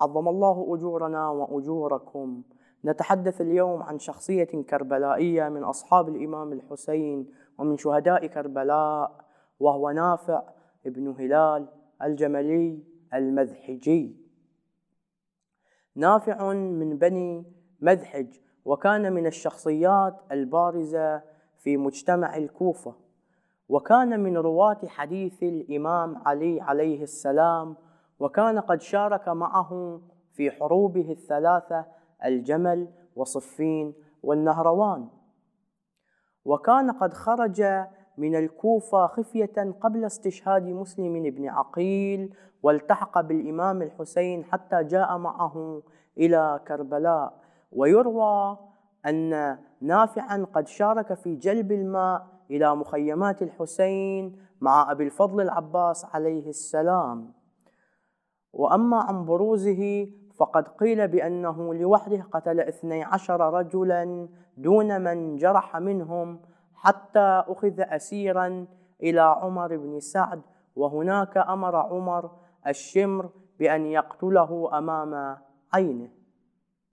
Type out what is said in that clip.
عظم الله اجورنا واجوركم نتحدث اليوم عن شخصيه كربلائيه من اصحاب الامام الحسين ومن شهداء كربلاء وهو نافع بن هلال الجملي المذحجي نافع من بني مذحج وكان من الشخصيات البارزه في مجتمع الكوفه وكان من رواه حديث الامام علي عليه السلام وكان قد شارك معه في حروبه الثلاثة الجمل وصفين والنهروان وكان قد خرج من الكوفة خفية قبل استشهاد مسلم بن عقيل والتحق بالإمام الحسين حتى جاء معه إلى كربلاء ويروى أن نافعا قد شارك في جلب الماء إلى مخيمات الحسين مع أبي الفضل العباس عليه السلام وأما عن بروزه فقد قيل بأنه لوحده قتل اثني عشر رجلا دون من جرح منهم حتى أخذ أسيرا إلى عمر بن سعد وهناك أمر عمر الشمر بأن يقتله أمام عينه